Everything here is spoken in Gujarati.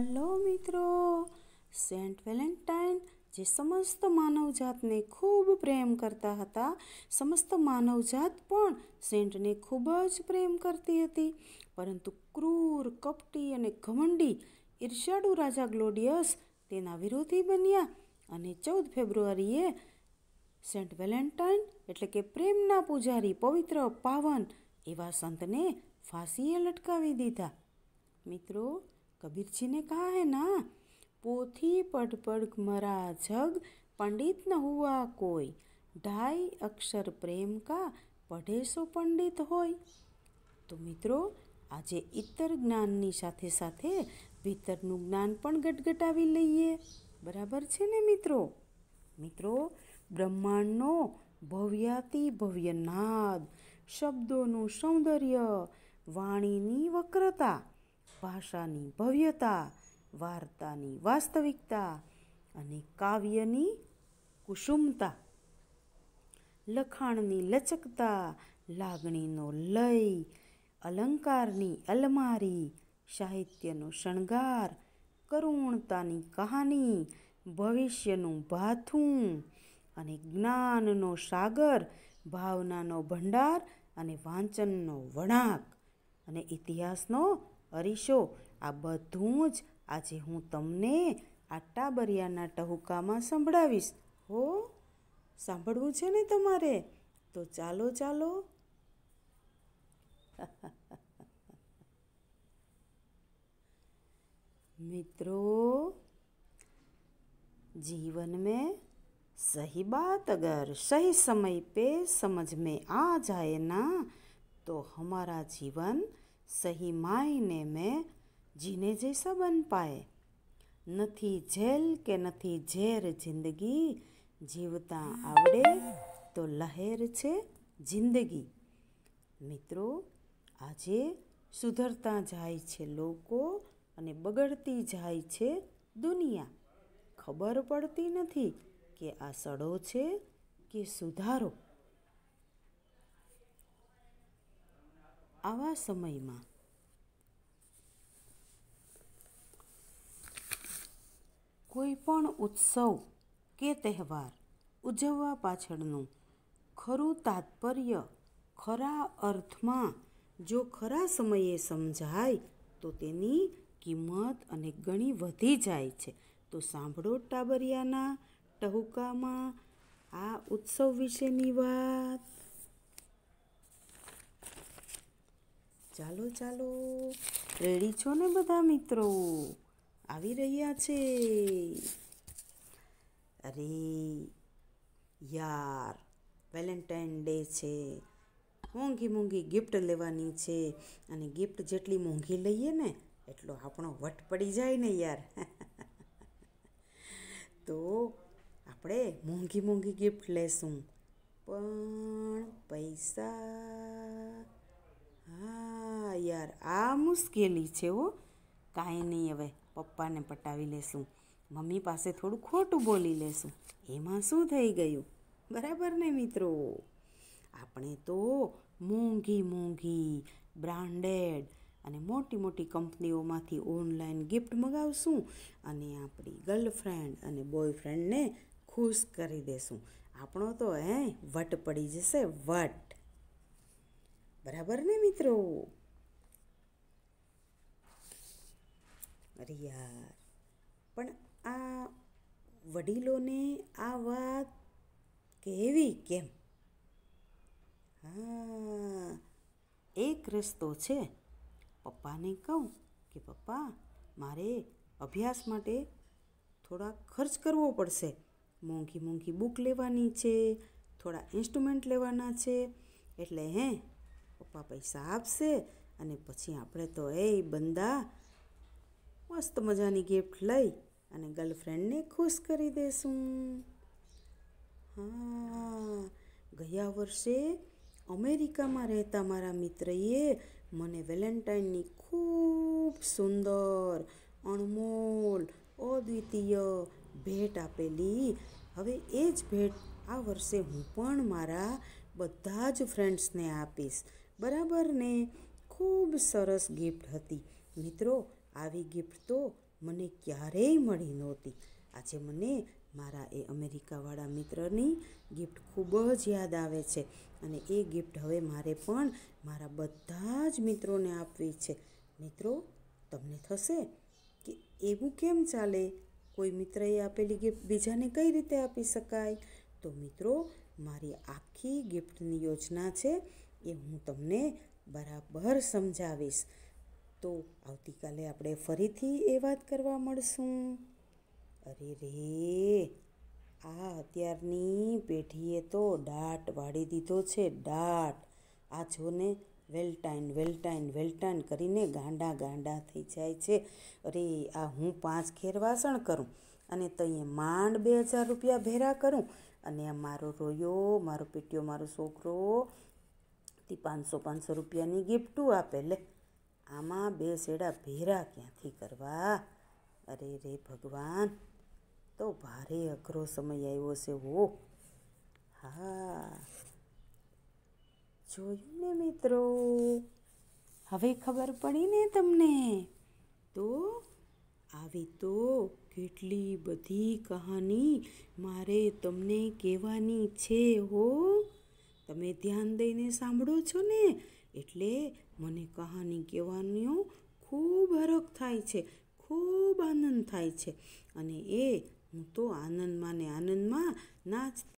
હલો મિત્રો સેન્ટ વેલેન્ટાઇન જે સમસ્ત માનવજાતને ખૂબ પ્રેમ કરતા હતા સમસ્ત માનવજાત પણ સેન્ટને ખૂબ જ પ્રેમ કરતી હતી પરંતુ ક્રૂર કપટી અને ઘમંડી ઈર્ષાળુ રાજા ગ્લોડિયસ તેના વિરોધી બન્યા અને ચૌદ ફેબ્રુઆરીએ સેન્ટ વેલેન્ટાઇન એટલે કે પ્રેમના પૂજારી પવિત્ર પાવન એવા સંતને ફાંસીએ લટકાવી દીધા મિત્રો કબીરજીને કહા હે ના પોથી ना पोथी पढ़ पढ़ मरा जग કોઈ न અક્ષર પ્રેમ કા પઢે સો પંડિત હોય તો મિત્રો આજે ઇતર જ્ઞાનની સાથે સાથે ભીતરનું જ્ઞાન પણ ગટગટાવી લઈએ બરાબર છે ને મિત્રો મિત્રો બ્રહ્માંડનો ભવ્યાતિ ભવ્ય નાદ શબ્દોનું સૌંદર્ય વાણીની વક્રતા ભાષાની ભવ્યતા વાર્તાની વાસ્તવિકતા અને કાવ્યની કુસુમતા લખાણની લચકતા લાગણીનો લય અલંકારની અલમારી સાહિત્યનો શણગાર કરુણતાની કહાની ભવિષ્યનું ભાથું અને જ્ઞાનનો સાગર ભાવનાનો ભંડાર અને વાંચનનો વણાક અને ઇતિહાસનો અરીશો આ બધું જ આજે હું તમને આ ટાબરિયાના ટહુકામાં સંભળાવીશ હો સાંભળવું છે ને તમારે તો ચાલો ચાલો મિત્રો જીવન મેં સહી બાત અગર સહી સમય પે સમજ મેં આ જાય ના તો हमारा જીવન સહી માયને મેં જીને જૈસા બન પાએ નથી જેલ કે નથી ઝેર જિંદગી જીવતા આવડે તો લહેર છે જિંદગી મિત્રો આજે સુધરતા જાય છે લોકો અને બગડતી જાય છે દુનિયા ખબર પડતી નથી કે આ સડો છે કે સુધારો આવા સમયમાં કોઈ પણ ઉત્સવ કે તહેવાર ઉજવવા પાછળનું ખરું તાત્પર્ય ખરા અર્થમાં જો ખરા સમયે સમજાય તો તેની કિંમત અને ઘણી વધી જાય છે તો સાંભળો ટાબરિયાના ટહુકામાં આ ઉત્સવ વિશેની વાત ચાલો ચાલો રેડી છો ને બધા મિત્રો આવી રહ્યા છે અરે યાર વેલેન્ટાઇન ડે છે મોંઘી મોંઘી ગિફ્ટ લેવાની છે અને ગિફ્ટ જેટલી મોંઘી લઈએ ને એટલો આપણો વટ પડી જાય ને યાર તો આપણે મોંઘી મોંઘી ગિફ્ટ લેશું પણ પૈસા યાર આ મુશ્કેલી છે હો કાંઈ નહીં હવે પપ્પાને પટાવી લેશું મમ્મી પાસે થોડું ખોટું બોલી લેશું એમાં શું થઈ ગયું બરાબર ને મિત્રો આપણે તો મોંઘી મોંઘી બ્રાન્ડેડ અને મોટી મોટી કંપનીઓમાંથી ઓનલાઈન ગિફ્ટ મગાવશું અને આપણી ગર્લફ્રેન્ડ અને બોયફ્રેન્ડને ખુશ કરી દેશું આપણો તો હે વટ પડી જશે વટ બરાબર ને મિત્રો અરે યાર પણ આ વડીલોને આ વાત કેવી કેમ હા એક રસ્તો છે પપ્પાને કહું કે પપ્પા મારે અભ્યાસ માટે થોડા ખર્ચ કરવો પડશે મોંઘી મોંઘી બુક લેવાની છે થોડા ઇન્સ્ટ્રુમેન્ટ લેવાના છે એટલે હે પપ્પા પૈસા આપશે અને પછી આપણે તો એ બંદા મસ્ત મજાની ગિફ્ટ લઈ અને ગર્લફ્રેન્ડને ખુશ કરી દેશું હા ગયા વર્ષે અમેરિકામાં રહેતા મારા મિત્રએ મને વેલેન્ટાઇનની ખૂબ સુંદર અણમોલ અદ્વિતીય ભેટ આપેલી હવે એ જ ભેટ આ વર્ષે હું પણ મારા બધા જ ફ્રેન્ડ્સને આપીશ બરાબર ને ખૂબ સરસ ગિફ્ટ હતી મિત્રો આવી ગિફ્ટ તો મને ક્યારેય મળી નહોતી આજે મને મારા એ અમેરિકાવાળા મિત્રની ગિફ્ટ ખૂબ જ યાદ આવે છે અને એ ગિફ્ટ હવે મારે પણ મારા બધા જ મિત્રોને આપવી છે મિત્રો તમને થશે કે એવું કેમ ચાલે કોઈ મિત્રએ આપેલી ગિફ્ટ બીજાને કઈ રીતે આપી શકાય તો મિત્રો મારી આખી ગિફ્ટની યોજના છે એ હું તમને બરાબર સમજાવીશ તો આવતીકાલે આપણે ફરીથી એ વાત કરવા મળશું અરે રે આ અત્યારની પેઢીએ તો દાટ વાળી દીધો છે દાટ આ જોને વેલટાઈન વેલટાઈન વેલટાઈન કરીને ગાંડા ગાંડા થઈ જાય છે અરે આ હું પાંચ ખેર વાસણ કરું અને તઈએ માંડ બે હજાર રૂપિયા ભેરા કરું અને આ મારો રોયો મારો પેટીઓ મારો છોકરો તે પાંચસો પાંચસો રૂપિયાની ગિફ્ટું આપે લે આમાં બે સેડા ભેરા ક્યાંથી કરવા અરે રે ભગવાન તો ભારે અઘરો સમય આવ્યો છે હો હા જોયું ને મિત્રો હવે ખબર પડી ને તમને તો આવી તો કેટલી બધી કહાની મારે તમને કહેવાની છે હો તમે ધ્યાન દઈને સાંભળો છો ને એટલે મને કહાની કહેવાનીઓ ખૂબ હરખ થાય છે ખૂબ આનંદ થાય છે અને એ હું તો આનંદમાં ને આનંદમાં નાચ